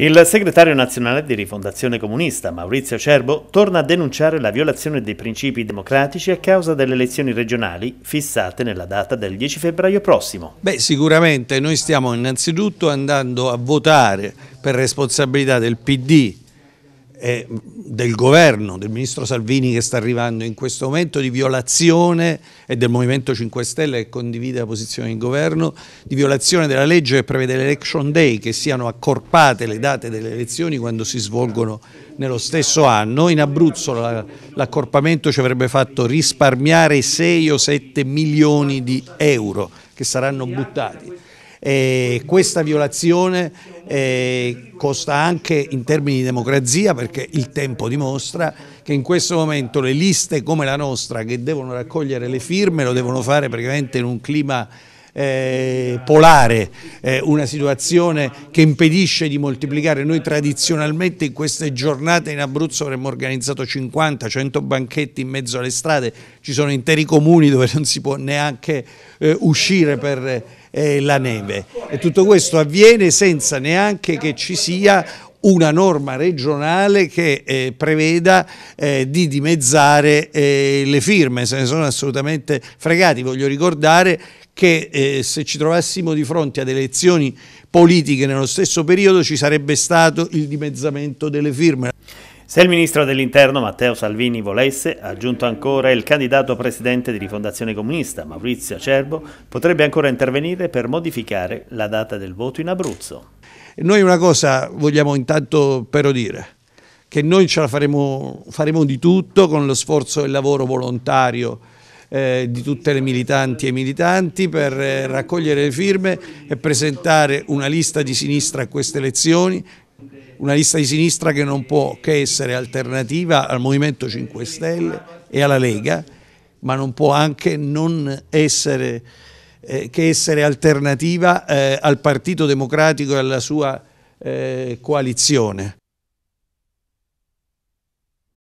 Il segretario nazionale di Rifondazione Comunista, Maurizio Cerbo, torna a denunciare la violazione dei principi democratici a causa delle elezioni regionali fissate nella data del 10 febbraio prossimo. Beh, sicuramente noi stiamo innanzitutto andando a votare per responsabilità del PD eh, del governo, del ministro Salvini che sta arrivando in questo momento, di violazione e del Movimento 5 Stelle che condivide la posizione del governo, di violazione della legge che prevede l'election day, che siano accorpate le date delle elezioni quando si svolgono nello stesso anno. In Abruzzo l'accorpamento ci avrebbe fatto risparmiare 6 o 7 milioni di euro che saranno buttati. E questa violazione eh, costa anche in termini di democrazia perché il tempo dimostra che in questo momento le liste come la nostra che devono raccogliere le firme lo devono fare praticamente in un clima eh, polare, eh, una situazione che impedisce di moltiplicare. Noi tradizionalmente in queste giornate in Abruzzo avremmo organizzato 50-100 banchetti in mezzo alle strade, ci sono interi comuni dove non si può neanche eh, uscire per eh, la neve e tutto questo avviene senza neanche che ci sia una norma regionale che eh, preveda eh, di dimezzare eh, le firme, se ne sono assolutamente fregati. Voglio ricordare che eh, se ci trovassimo di fronte ad elezioni politiche nello stesso periodo ci sarebbe stato il dimezzamento delle firme, se il ministro dell'interno Matteo Salvini volesse, ha aggiunto ancora il candidato presidente di Rifondazione Comunista Maurizio Acerbo, potrebbe ancora intervenire per modificare la data del voto in Abruzzo. Noi una cosa vogliamo intanto però dire, che noi ce la faremo, faremo di tutto con lo sforzo e il lavoro volontario eh, di tutte le militanti e militanti per eh, raccogliere le firme e presentare una lista di sinistra a queste elezioni una lista di sinistra che non può che essere alternativa al Movimento 5 Stelle e alla Lega, ma non può anche non essere, eh, che essere alternativa eh, al Partito Democratico e alla sua eh, coalizione.